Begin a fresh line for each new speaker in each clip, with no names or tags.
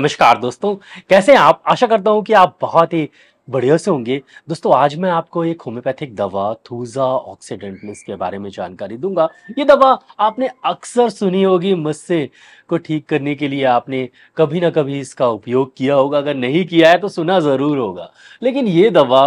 नमस्कार दोस्तों कैसे हैं आप आशा करता हूँ कि आप बहुत ही बढ़िया से होंगे दोस्तों आज मैं आपको एक होम्योपैथिक दवा थूजा ऑक्सीडेंटलिस के बारे में जानकारी दूंगा ये दवा आपने अक्सर सुनी होगी मुझसे को ठीक करने के लिए आपने कभी ना कभी इसका उपयोग किया होगा अगर नहीं किया है तो सुना ज़रूर होगा लेकिन ये दवा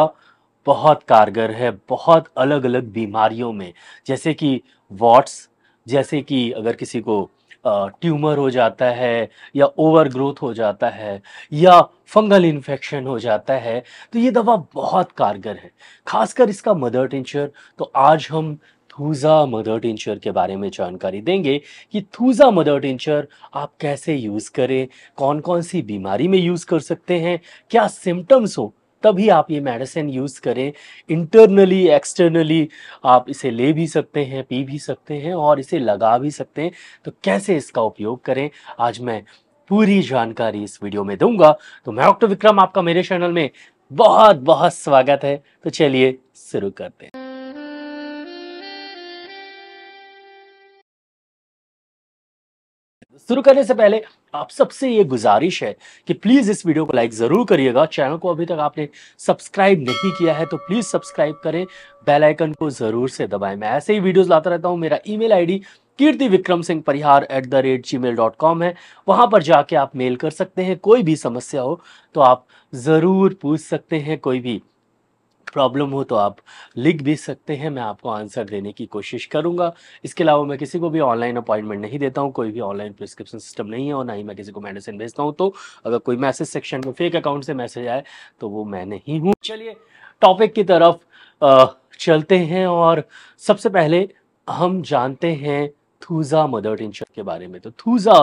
बहुत कारगर है बहुत अलग अलग बीमारियों में जैसे कि वॉट्स जैसे कि अगर किसी को ट्यूमर हो जाता है या ओवर ग्रोथ हो जाता है या फंगल इन्फेक्शन हो जाता है तो ये दवा बहुत कारगर है खासकर इसका मदर टिंचर तो आज हम थूज़ा मदर टिंचर के बारे में जानकारी देंगे कि थूज़ा मदर टिंचर आप कैसे यूज़ करें कौन कौन सी बीमारी में यूज़ कर सकते हैं क्या सिम्टम्स हों तभी आप ये मेडिसिन यूज़ करें इंटरनली एक्सटर्नली आप इसे ले भी सकते हैं पी भी सकते हैं और इसे लगा भी सकते हैं तो कैसे इसका उपयोग करें आज मैं पूरी जानकारी इस वीडियो में दूंगा तो मैं डॉक्टर विक्रम आपका मेरे चैनल में बहुत बहुत स्वागत है तो चलिए शुरू करते हैं शुरू करने से पहले आप सबसे ये गुजारिश है कि प्लीज़ इस वीडियो को लाइक ज़रूर करिएगा चैनल को अभी तक आपने सब्सक्राइब नहीं किया है तो प्लीज़ सब्सक्राइब करें बेल आइकन को ज़रूर से दबाएं मैं ऐसे ही वीडियोस लाता रहता हूँ मेरा email ID Kirti Vikram Singh Parihar at the rate G mail dot com है वहां पर जाके आप मेल कर सकते हैं कोई भी समस्या हो तो आप ज़रूर पूछ सकते हैं कोई भी प्रॉब्लम हो तो आप लिख भी सकते हैं मैं आपको आंसर देने की कोशिश करूँगा इसके अलावा मैं किसी को भी ऑनलाइन अपॉइंटमेंट नहीं देता हूँ कोई भी ऑनलाइन प्रिस्क्रिप्शन सिस्टम नहीं है और ना ही मैं किसी को मेडिसिन भेजता हूँ तो अगर कोई मैसेज सेक्शन में फेक अकाउंट से मैसेज आए तो वो मैं नहीं हूँ चलिए टॉपिक की तरफ आ, चलते हैं और सबसे पहले हम जानते हैं थूजा मदर टिंचर के बारे में तो थूजा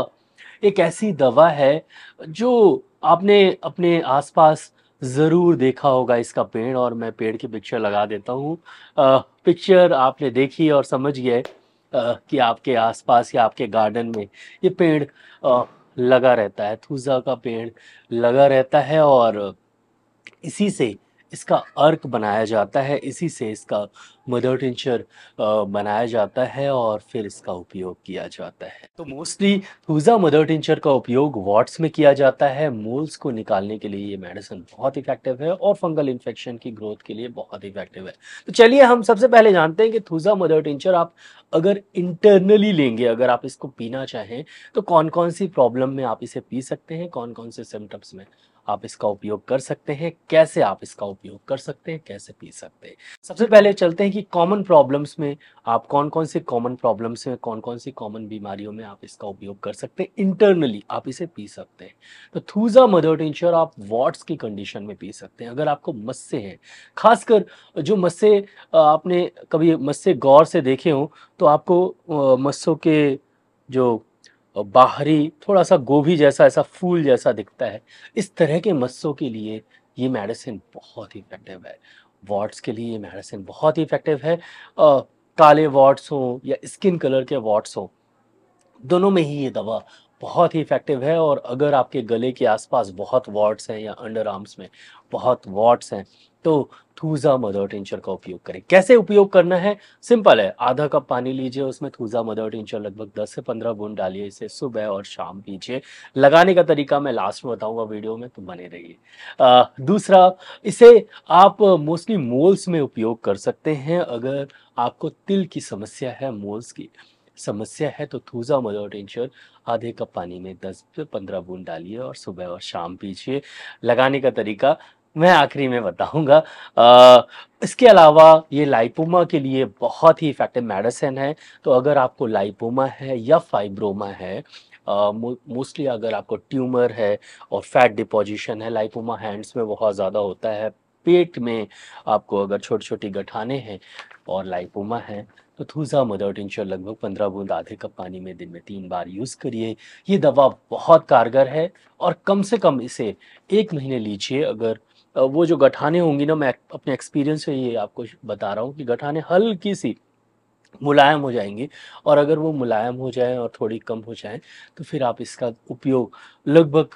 एक ऐसी दवा है जो आपने अपने आसपास ज़रूर देखा होगा इसका पेड़ और मैं पेड़ की पिक्चर लगा देता हूँ पिक्चर आपने देखी और समझ गए कि आपके आसपास या आपके गार्डन में ये पेड़ आ, लगा रहता है थूजा का पेड़ लगा रहता है और इसी से इसका अर्क बनाया जाता है इसी से इसका मदर टिंचर बनाया जाता है और फिर इसका उपयोग किया जाता है तो मोस्टली हुजा मदर टिंचर का उपयोग वॉट्स में किया जाता है मोल्स को निकालने के लिए ये मेडिसिन बहुत इफेक्टिव है और फंगल इन्फेक्शन की ग्रोथ के लिए बहुत इफेक्टिव है तो चलिए हम सबसे पहले जानते हैं कि थूजा मदर टिंचर आप अगर इंटरनली लेंगे अगर आप इसको पीना चाहें तो कौन कौन सी प्रॉब्लम में आप इसे पी सकते हैं कौन कौन से सिम्टम्स में आप इसका उपयोग कर सकते हैं कैसे आप इसका उपयोग कर सकते हैं कैसे पी सकते हैं सबसे पहले चलते हैं कि कॉमन प्रॉब्लम्स में आप कौन कौन से कॉमन प्रॉब्लम्स में कौन कौन सी कॉमन बीमारियों में आप इसका उपयोग कर सकते हैं इंटरनली आप इसे पी सकते हैं तो थूजा मदर टिंचर आप वॉट्स की कंडीशन में पी सकते हैं अगर आपको मस्से हैं खासकर जो मस्से आपने कभी मस्से गौर से देखे हों तो आपको मस्सों के जो बाहरी थोड़ा सा गोभी जैसा ऐसा फूल जैसा दिखता है इस तरह के मस्सों के लिए ये मेडिसिन बहुत ही इफेक्टिव है वॉट्स के लिए ये मेडिसिन बहुत ही इफेक्टिव है आ, काले वॉट्स हो या स्किन कलर के वॉट्स हो दोनों में ही ये दवा बहुत ही इफेक्टिव है और अगर आपके गले के आसपास बहुत वॉट्स हैं या अंडर आर्म्स में बहुत वॉट्स हैं तो थूजा मदर टिंचर का उपयोग करें कैसे उपयोग करना है सिंपल है आधा कप पानी लीजिए उसमें थूजा मदर टिंचर लगभग 10 से 15 बूंद डालिए इसे सुबह और शाम पीजिए लगाने का तरीका मैं लास्ट में बताऊंगा वीडियो में तो बने रहिए दूसरा इसे आप मोस्टली मोल्स में उपयोग कर सकते हैं अगर आपको तिल की समस्या है मोल्स की समस्या है तो थूजा मदर टिंचर आधे कप पानी में 10 से 15 बूंद डालिए और सुबह और शाम पीजिए लगाने का तरीका मैं आखिरी में बताऊंगा इसके अलावा ये लाइपोमा के लिए बहुत ही इफेक्टिव मेडिसिन है तो अगर आपको लाइपोमा है या फाइब्रोमा है मोस्टली uh, अगर आपको ट्यूमर है और फैट डिपोजिशन है लाइपोमा हैंड्स में बहुत ज़्यादा होता है पेट में आपको अगर छोटी छोटी गठाने हैं और लाइपोमा है तो थूजा मदर टिंचर लगभग पंद्रह बूंद आधे कप पानी में दिन में तीन बार यूज़ करिए ये दवा बहुत कारगर है और कम से कम इसे एक महीने लीजिए अगर वो जो गठाने होंगी ना मैं अपने एक्सपीरियंस से ये आपको बता रहा हूँ कि गठाने हल्की सी मुलायम हो जाएंगी और अगर वो मुलायम हो जाए और थोड़ी कम हो जाए तो फिर आप इसका उपयोग लगभग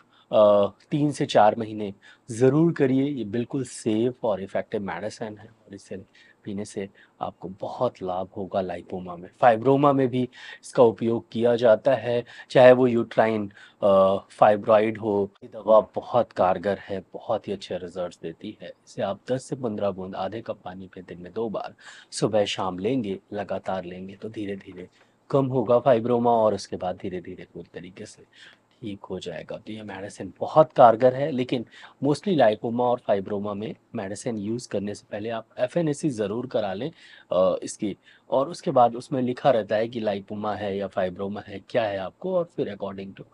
तीन से चार महीने ज़रूर करिए ये बिल्कुल सेफ और इफ़ेक्टिव मेडिसिन है और इससे पीने से आपको बहुत लाभ होगा लाइपोमा में फाइब्रोमा में भी इसका उपयोग किया जाता है चाहे वो यूट्राइन फाइब्रॉइड हो ये दवा बहुत कारगर है बहुत ही अच्छे रिजल्ट देती है इसे आप 10 से 15 बूंद आधे कप पानी पे दिन में दो बार सुबह शाम लेंगे लगातार लेंगे तो धीरे धीरे कम होगा फाइब्रोमा और उसके बाद धीरे धीरे पूरी तरीके से ठीक हो जाएगा तो ये मेडिसिन बहुत कारगर है लेकिन मोस्टली लाइकोमा और फाइब्रोमा में मेडिसिन यूज़ करने से पहले आप एफ ज़रूर करा लें इसकी और उसके बाद उसमें लिखा रहता है कि लाइपोमा है या फाइब्रोमा है क्या है आपको और फिर अकॉर्डिंग टू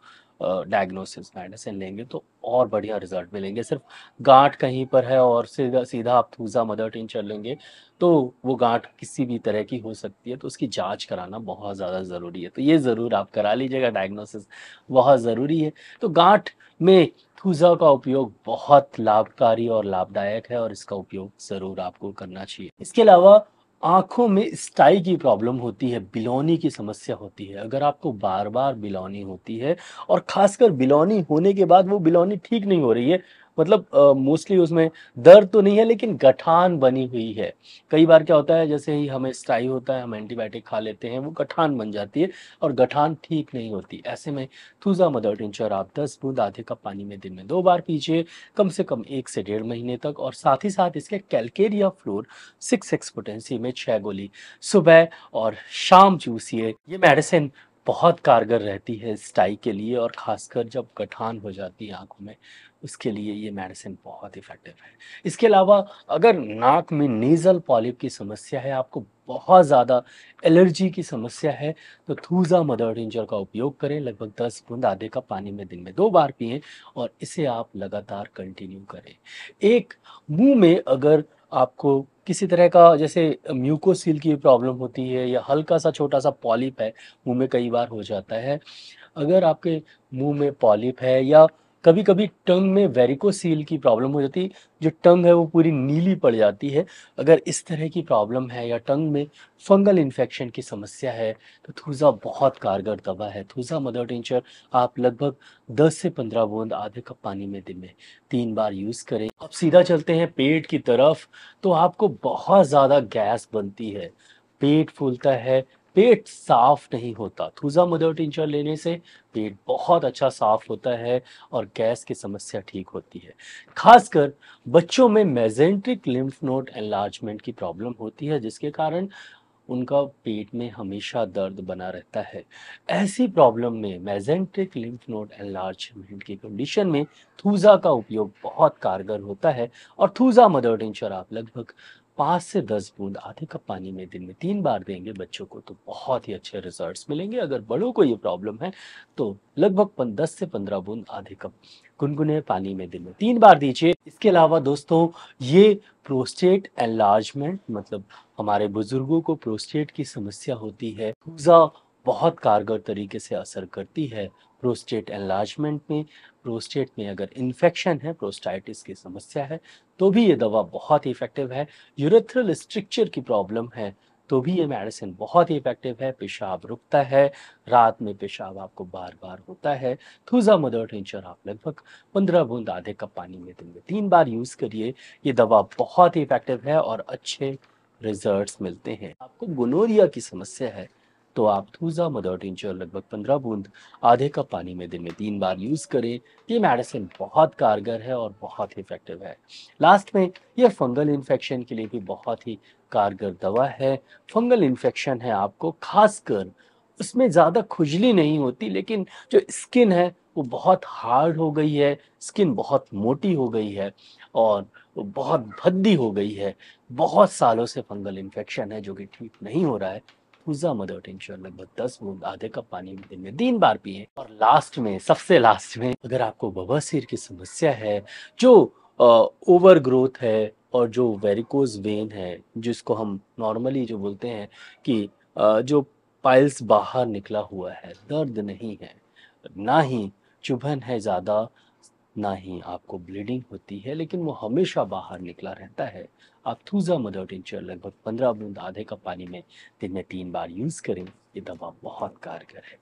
डायग्नोसिस मेडिसिन लेंगे तो और बढ़िया रिजल्ट मिलेंगे सिर्फ गांठ कहीं पर है और सीधा सीधा आप थूजा मदर टीन चल लेंगे तो वो गांठ किसी भी तरह की हो सकती है तो उसकी जांच कराना बहुत ज़्यादा ज़रूरी है तो ये ज़रूर आप करा लीजिएगा डायग्नोसिस बहुत ज़रूरी है तो गांठ में थूजा का उपयोग बहुत लाभकारी और लाभदायक है और इसका उपयोग ज़रूर आपको करना चाहिए इसके अलावा आंखों में स्टाई की प्रॉब्लम होती है बिलौनी की समस्या होती है अगर आपको बार बार बिलौनी होती है और खासकर बिलौनी होने के बाद वो बिलौनी ठीक नहीं हो रही है मतलब मोस्टली uh, उसमें दर्द तो नहीं है लेकिन गठान बनी हुई है कई बार क्या होता है जैसे ही हमें स्टाई होता है हम एंटीबायोटिक खा लेते हैं वो गठान बन जाती है और गठान ठीक नहीं होती ऐसे में थूजा मदर टिंचर आप दस बूंद आधे कप पानी में दिन में दो बार पीजिए कम से कम एक से डेढ़ महीने तक और साथ ही साथ इसके कैलकेरिया फ्लोर सिक्स एक्सपोटेंसी में छः गोली सुबह और शाम चूसिए ये मेडिसिन बहुत कारगर रहती है स्टाई के लिए और ख़ासकर जब गठान हो जाती है आँखों में उसके लिए ये मेडिसिन बहुत इफ़ेक्टिव है इसके अलावा अगर नाक में नेज़ल पॉलिप की समस्या है आपको बहुत ज़्यादा एलर्जी की समस्या है तो थूजा मदर इंजर का उपयोग करें लगभग दस बूंद आधे का पानी में दिन में दो बार पिए और इसे आप लगातार कंटिन्यू करें एक मुंह में अगर आपको किसी तरह का जैसे म्यूकोसील की प्रॉब्लम होती है या हल्का सा छोटा सा पॉलिप है मुंह में कई बार हो जाता है अगर आपके मुंह में पॉलिप है या कभी कभी टंग में वेरिकोसील की प्रॉब्लम हो जाती है जो टंग है वो पूरी नीली पड़ जाती है अगर इस तरह की प्रॉब्लम है या टंग में फंगल इन्फेक्शन की समस्या है तो थूज़ा बहुत कारगर दवा है थूज़ा मदर टिंचर आप लगभग 10 से 15 बूंद आधे कप पानी में दिन में तीन बार यूज़ करें अब सीधा चलते हैं पेट की तरफ तो आपको बहुत ज़्यादा गैस बनती है पेट फूलता है पेट साफ नहीं होता थूजा मदर टिंचर लेने से पेट बहुत अच्छा साफ होता है और गैस की समस्या ठीक होती है खासकर बच्चों में मेजेंट्रिक लिम्फ नोट एनलार्जमेंट की प्रॉब्लम होती है जिसके कारण उनका पेट में हमेशा दर्द बना रहता है ऐसी प्रॉब्लम में मेजेंट्रिक लिम्फ नोट एनलार्जमेंट की कंडीशन में थूजा का उपयोग बहुत कारगर होता है और थूजा मदर टिंचर आप लगभग पाँच से दस बूंद आधे कप पानी में दिन में तीन बार देंगे बच्चों को तो बहुत ही अच्छे रिजल्ट्स मिलेंगे अगर बड़ों को ये प्रॉब्लम है तो लगभग दस से पंद्रह बूंद आधे कप गुनगुने पानी में दिन में तीन बार दीजिए इसके अलावा दोस्तों ये प्रोस्टेट एनलार्जमेंट मतलब हमारे बुजुर्गों को प्रोस्टेट की समस्या होती है बहुत कारगर तरीके से असर करती है प्रोस्टेट एनलार्जमेंट में प्रोस्टेट में अगर इन्फेक्शन है प्रोस्टाइटिस की समस्या है तो भी ये दवा बहुत ही इफेक्टिव है यूरेथ्रल स्ट्रक्चर की प्रॉब्लम है तो भी ये मेडिसिन बहुत ही इफेक्टिव है पेशाब रुकता है रात में पेशाब आपको बार बार होता है थूजा मदर टेंचर आप लगभग पंद्रह बूंद आधे कप पानी में दिन में तीन बार यूज़ करिए ये दवा बहुत ही इफेक्टिव है और अच्छे रिजल्ट्स मिलते हैं आपको गोनोरिया की समस्या है तो आप थूजा मदर टिंचर लगभग पंद्रह बूंद आधे कप पानी में दिन में तीन बार यूज करें ये मेडिसिन बहुत कारगर है और बहुत ही इफेक्टिव है लास्ट में यह फंगल इन्फेक्शन के लिए भी बहुत ही कारगर दवा है फंगल इन्फेक्शन है आपको खासकर उसमें ज़्यादा खुजली नहीं होती लेकिन जो स्किन है वो बहुत हार्ड हो गई है स्किन बहुत मोटी हो गई है और बहुत भद्दी हो गई है बहुत सालों से फंगल इन्फेक्शन है जो कि ठीक नहीं हो रहा है पूजा मदर इंश्योर लगभग दस बूंद आधे कप पानी दिन में तीन बार पिए और लास्ट में सबसे लास्ट में अगर आपको बवासीर की समस्या है जो ओवर ग्रोथ है और जो वेरिकोज वेन है जिसको हम नॉर्मली जो बोलते हैं कि आ, जो पाइल्स बाहर निकला हुआ है दर्द नहीं है ना ही चुभन है ज़्यादा ना ही आपको ब्लीडिंग होती है लेकिन वो हमेशा बाहर निकला रहता है अफ्थूजा मदर टिंचर लगभग पंद्रह बूंद आधे कप पानी में दिन में तीन बार यूज़ करें ये दवा बहुत कारगर है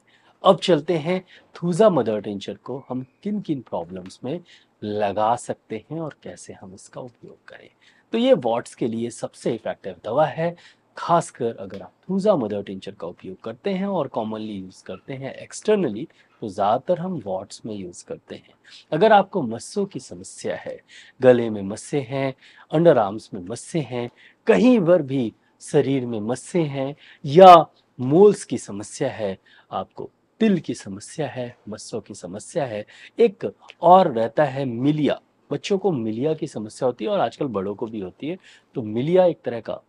अब चलते हैं थूजा मदर टिंचर को हम किन किन प्रॉब्लम्स में लगा सकते हैं और कैसे हम इसका उपयोग करें तो ये वॉट्स के लिए सबसे इफेक्टिव दवा है खासकर अगर आप थूजा मदर टिंचर का उपयोग करते हैं और कॉमनली यूज़ करते हैं एक्सटर्नली तो ज़्यादातर हम वॉट्स में यूज़ करते हैं अगर आपको मस्सों की समस्या है गले में मस्से हैं अंडर आर्म्स में मस्से हैं कहीं पर भी शरीर में मस्से हैं या मोल्स की समस्या है आपको तिल की समस्या है मस्सों की समस्या है एक और रहता है मिलिया बच्चों को मिलिया की समस्या होती है और आजकल बड़ों को भी होती है तो मिलिया एक तरह का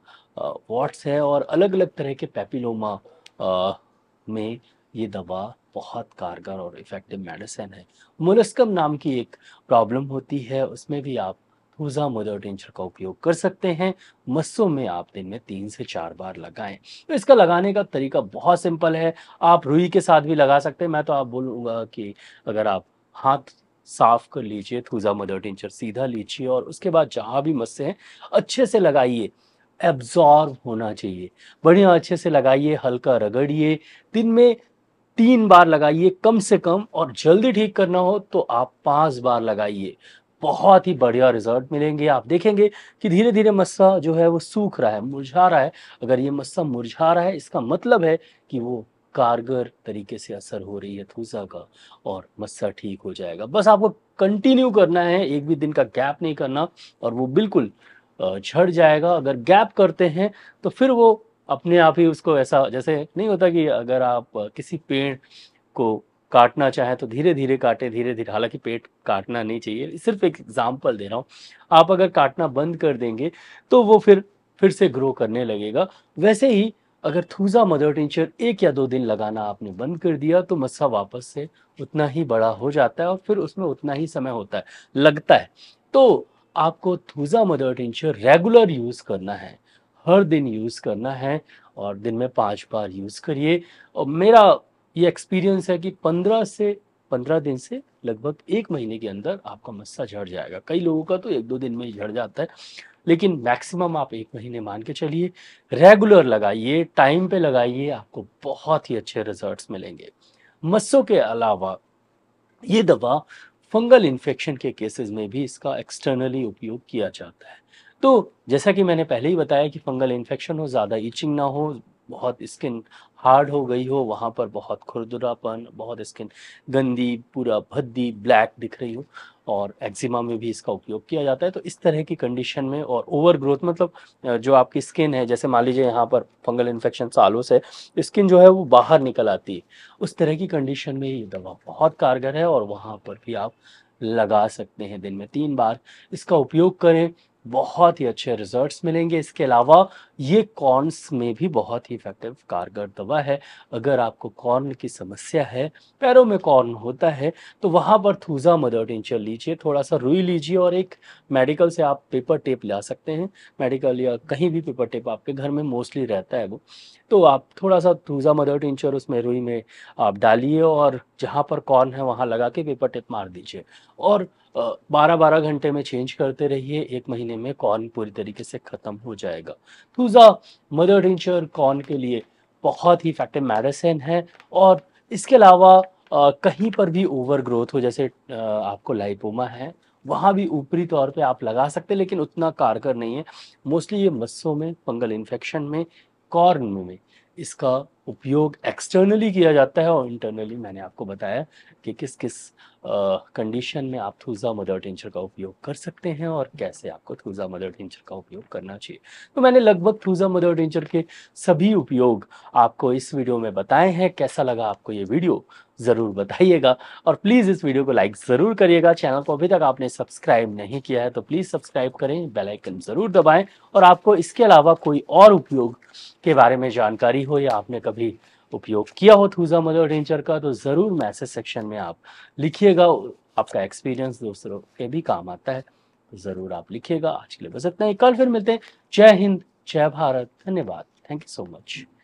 वॉट्स है और अलग अलग तरह के पेपिलोमा में ये दवा बहुत कारगर और इफ़ेक्टिव मेडिसिन है मुलस्कम नाम की एक प्रॉब्लम होती है उसमें भी आप थूजा मोदोटेंचर का उपयोग कर सकते हैं मस्सों में आप दिन में तीन से चार बार लगाएं तो इसका लगाने का तरीका बहुत सिंपल है आप रुई के साथ भी लगा सकते हैं मैं तो आप बोलूँगा कि अगर आप हाथ साफ कर लीजिए थूजा मदर टिंचर सीधा लीजिए और उसके बाद जहाँ भी मस्से हैं अच्छे से लगाइए एब्जॉर्व होना चाहिए बढ़िया अच्छे से लगाइए हल्का रगड़िए दिन में तीन बार लगाइए कम से कम और जल्दी ठीक करना हो तो आप पांच बार लगाइए बहुत ही बढ़िया रिजल्ट मिलेंगे आप देखेंगे कि धीरे धीरे मस्सा जो है वो सूख रहा है मुरझा रहा है अगर ये मस्सा मुरझा रहा है इसका मतलब है कि वो कारगर तरीके से असर हो रही है थूसा का और मस्सा ठीक हो जाएगा बस आपको कंटिन्यू करना है एक भी दिन का गैप नहीं करना और वो बिल्कुल झड़ जाएगा अगर गैप करते हैं तो फिर वो अपने आप ही उसको ऐसा जैसे नहीं होता कि अगर आप किसी पेड़ को काटना चाहे तो धीरे धीरे काटे धीरे धीरे हालांकि पेट काटना नहीं चाहिए सिर्फ एक एग्जाम्पल दे रहा हूँ आप अगर काटना बंद कर देंगे तो वो फिर फिर से ग्रो करने लगेगा वैसे ही अगर थूजा मदर टिंचर एक या दो दिन लगाना आपने बंद कर दिया तो मस्सा वापस से उतना ही बड़ा हो जाता है और फिर उसमें उतना ही समय होता है लगता है तो आपको thuja mother tincture regular use करना है हर दिन यूज़ करना है और दिन में पांच बार यूज़ करिए और मेरा ये एक्सपीरियंस है कि पंद्रह से पंद्रह दिन से लगभग एक महीने के अंदर आपका मस्सा झड़ जाएगा कई लोगों का तो एक दो दिन में ही झड़ जाता है लेकिन मैक्सिमम आप एक महीने मान के चलिए रेगुलर लगाइए टाइम पे लगाइए आपको बहुत ही अच्छे रिजल्ट्स मिलेंगे मस्सों के अलावा ये दवा फंगल इन्फेक्शन के केसेस में भी इसका एक्सटर्नली उपयोग किया जाता है तो जैसा कि मैंने पहले ही बताया कि फंगल इन्फेक्शन हो ज़्यादा इचिंग ना हो बहुत स्किन हार्ड हो गई हो वहाँ पर बहुत खुरदुरापन बहुत स्किन गंदी पूरा भद्दी ब्लैक दिख रही हो और एक्जिमा में भी इसका उपयोग किया जाता है तो इस तरह की कंडीशन में और ओवर ग्रोथ मतलब जो आपकी स्किन है जैसे मान लीजिए यहाँ पर फंगल इन्फेक्शन सालों से स्किन जो है वो बाहर निकल आती है उस तरह की कंडीशन में ये दवा बहुत कारगर है और वहाँ पर भी आप लगा सकते हैं दिन में तीन बार इसका उपयोग करें बहुत ही अच्छे रिजल्ट्स मिलेंगे इसके अलावा ये कॉर्नस में भी बहुत ही इफेक्टिव कारगर दवा है अगर आपको कॉर्न की समस्या है पैरों में कॉर्न होता है तो वहाँ पर थूजा मदर टिंचर लीजिए थोड़ा सा रुई लीजिए और एक मेडिकल से आप पेपर टेप ला सकते हैं मेडिकल या कहीं भी पेपर टेप आपके घर में मोस्टली रहता है वो तो आप थोड़ा सा थूजा मदर टिंचर उसमें रुई में आप डालिए और जहाँ पर कॉर्न है वहाँ लगा के पेपर टेप मार दीजिए और बारह बारह घंटे में चेंज करते रहिए एक महीने में कॉर्न पूरी तरीके से ख़त्म हो जाएगा थूजा मदर टिंचर कॉर्न के लिए बहुत ही इफेक्टिव मेडिसिन है और इसके अलावा कहीं पर भी ओवर ग्रोथ हो जैसे आपको लाइपोमा है वहाँ भी ऊपरी तौर पे आप लगा सकते हैं लेकिन उतना कारगर नहीं है मोस्टली ये मस्सों में फंगल इन्फेक्शन में कॉर्न में इसका उपयोग एक्सटर्नली किया जाता है और इंटरनली मैंने आपको बताया कि किस किस कंडीशन में आप थूजा मदर टेंचर का उपयोग कर सकते हैं और कैसे आपको थूजा मदर टेंचर का उपयोग करना चाहिए तो मैंने लगभग थूजा मदर टेंचर के सभी उपयोग आपको इस वीडियो में बताए हैं कैसा लगा आपको ये वीडियो ज़रूर बताइएगा और प्लीज़ इस वीडियो को लाइक ज़रूर करिएगा चैनल को अभी तक आपने सब्सक्राइब नहीं किया है तो प्लीज़ सब्सक्राइब करें बेल आइकन ज़रूर दबाएं और आपको इसके अलावा कोई और उपयोग के बारे में जानकारी हो या आपने कभी उपयोग किया हो थूजा मदर रेंजर का तो ज़रूर मैसेज सेक्शन में आप लिखिएगा आपका एक्सपीरियंस दूसरों के भी काम आता है तो ज़रूर आप लिखिएगा आज के लिए बस इतना ही कल फिर मिलते हैं जय हिंद जय भारत धन्यवाद थैंक यू सो मच